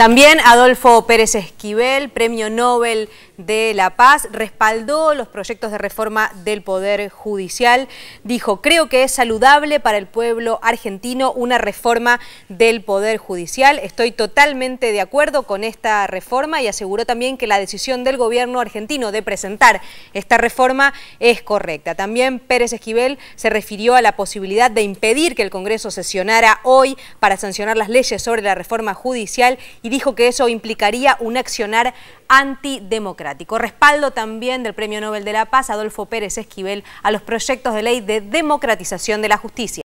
También Adolfo Pérez Esquivel, Premio Nobel de la Paz, respaldó los proyectos de reforma del Poder Judicial. Dijo, creo que es saludable para el pueblo argentino una reforma del Poder Judicial. Estoy totalmente de acuerdo con esta reforma y aseguró también que la decisión del gobierno argentino de presentar esta reforma es correcta. También Pérez Esquivel se refirió a la posibilidad de impedir que el Congreso sesionara hoy para sancionar las leyes sobre la reforma judicial y dijo que eso implicaría un accionar antidemocrático. Respaldo también del Premio Nobel de la Paz, Adolfo Pérez Esquivel, a los proyectos de ley de democratización de la justicia.